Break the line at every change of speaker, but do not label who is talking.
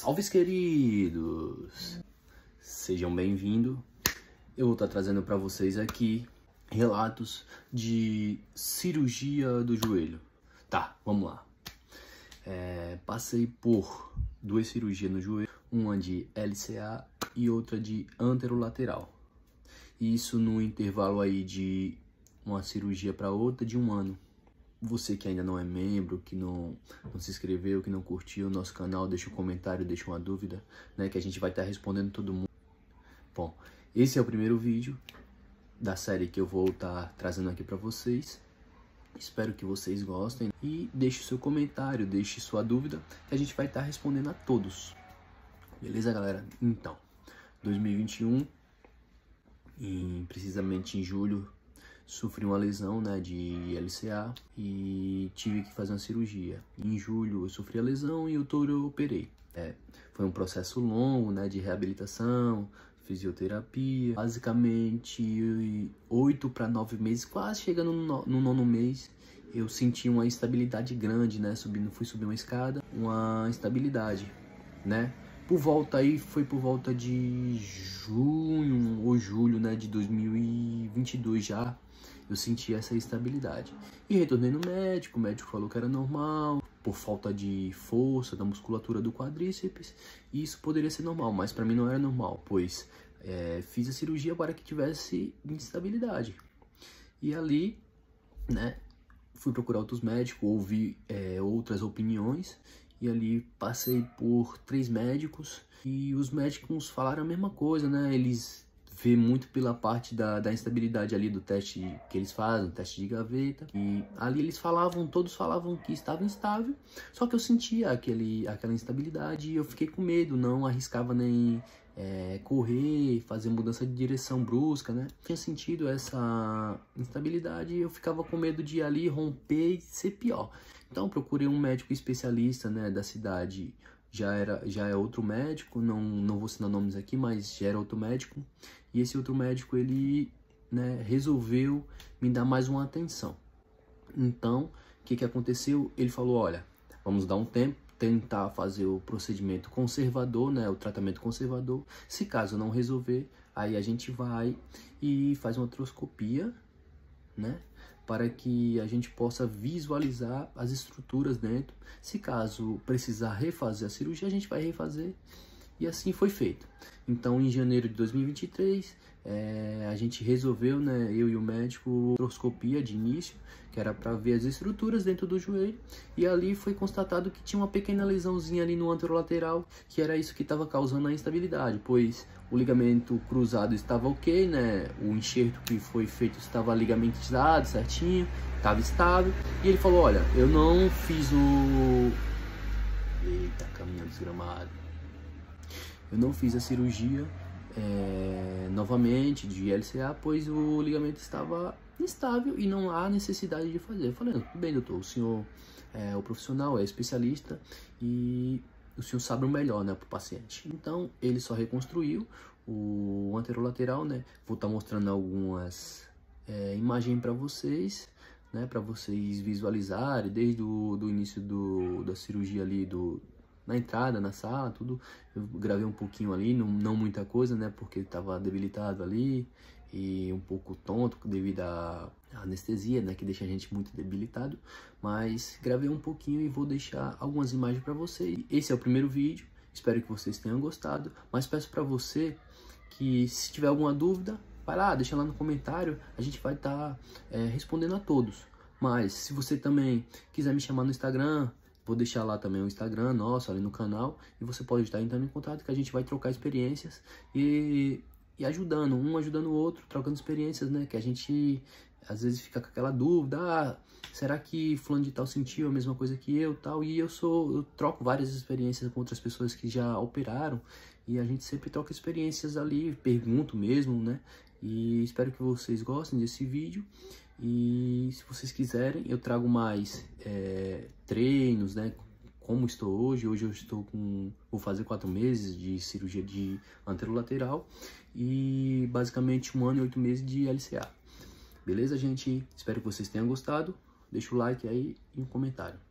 Salve, queridos! Sejam bem-vindos. Eu vou estar trazendo para vocês aqui relatos de cirurgia do joelho. Tá, vamos lá. É, passei por duas cirurgias no joelho, uma de LCA e outra de anterolateral. Isso no intervalo aí de uma cirurgia para outra de um ano você que ainda não é membro, que não, não se inscreveu, que não curtiu o nosso canal, deixa um comentário, deixa uma dúvida, né? Que a gente vai estar tá respondendo todo mundo. Bom, esse é o primeiro vídeo da série que eu vou estar tá trazendo aqui para vocês. Espero que vocês gostem e deixe seu comentário, deixe sua dúvida, que a gente vai estar tá respondendo a todos. Beleza, galera? Então, 2021, em, precisamente em julho sofri uma lesão né, de LCA e tive que fazer uma cirurgia. Em julho eu sofri a lesão e o touro eu operei. É, foi um processo longo né, de reabilitação, fisioterapia, basicamente oito para nove meses, quase chegando no, no nono mês, eu senti uma instabilidade grande, né? Subindo, fui subir uma escada, uma instabilidade, né? por volta aí, foi por volta de junho ou julho, né, de 2022 já, eu senti essa instabilidade E retornei no médico, o médico falou que era normal, por falta de força da musculatura do quadríceps, e isso poderia ser normal, mas para mim não era normal, pois é, fiz a cirurgia para que tivesse instabilidade. E ali, né, fui procurar outros médicos, ouvi é, outras opiniões e ali passei por três médicos e os médicos falaram a mesma coisa, né? Eles vê muito pela parte da, da instabilidade ali do teste que eles fazem, teste de gaveta. E ali eles falavam, todos falavam que estava instável, só que eu sentia aquele, aquela instabilidade e eu fiquei com medo, não arriscava nem é, correr, fazer mudança de direção brusca, né? Tinha sentido essa instabilidade eu ficava com medo de ir ali romper e ser pior. Então procurei um médico especialista, né, da cidade. Já era, já é outro médico, não, não vou citar nomes aqui, mas já era outro médico. E esse outro médico ele, né, resolveu me dar mais uma atenção. Então, o que que aconteceu? Ele falou, olha, vamos dar um tempo tentar fazer o procedimento conservador, né, o tratamento conservador. Se caso não resolver, aí a gente vai e faz uma troscopia, né, para que a gente possa visualizar as estruturas dentro. Se caso precisar refazer a cirurgia, a gente vai refazer e assim foi feito. Então, em janeiro de 2023, é, a gente resolveu, né, eu e o médico, artroscopia de início, que era para ver as estruturas dentro do joelho, e ali foi constatado que tinha uma pequena lesãozinha ali no anterolateral, que era isso que estava causando a instabilidade, pois o ligamento cruzado estava ok, né, o enxerto que foi feito estava ligamentizado certinho, estava estável, e ele falou, olha, eu não fiz o... Eita, caminhão desgramado eu não fiz a cirurgia é, novamente de LCA, pois o ligamento estava instável e não há necessidade de fazer. Eu falei, tudo bem, doutor, o senhor é o profissional, é especialista e o senhor sabe o melhor, né, para o paciente. Então, ele só reconstruiu o anterolateral, né? Vou estar tá mostrando algumas é, imagens para vocês, né, para vocês visualizarem desde o do início do, da cirurgia ali do na entrada, na sala, tudo. Eu gravei um pouquinho ali, não, não muita coisa, né? Porque estava debilitado ali e um pouco tonto devido à anestesia, né, que deixa a gente muito debilitado, mas gravei um pouquinho e vou deixar algumas imagens para vocês. Esse é o primeiro vídeo, espero que vocês tenham gostado, mas peço para você que se tiver alguma dúvida, vai lá, deixa lá no comentário, a gente vai estar tá, é, respondendo a todos. Mas se você também quiser me chamar no Instagram, Vou deixar lá também o Instagram nosso, ali no canal, e você pode estar entrando em contato que a gente vai trocar experiências e, e ajudando, um ajudando o outro, trocando experiências, né? Que a gente às vezes fica com aquela dúvida, ah, será que fulano de tal sentiu a mesma coisa que eu, tal? E eu sou, eu troco várias experiências com outras pessoas que já operaram e a gente sempre troca experiências ali, pergunto mesmo, né? E espero que vocês gostem desse vídeo. E se vocês quiserem, eu trago mais é, treinos, né? Como estou hoje. Hoje eu estou com. Vou fazer quatro meses de cirurgia de anterolateral e basicamente um ano e oito meses de LCA. Beleza, gente? Espero que vocês tenham gostado. Deixa o like aí e um comentário.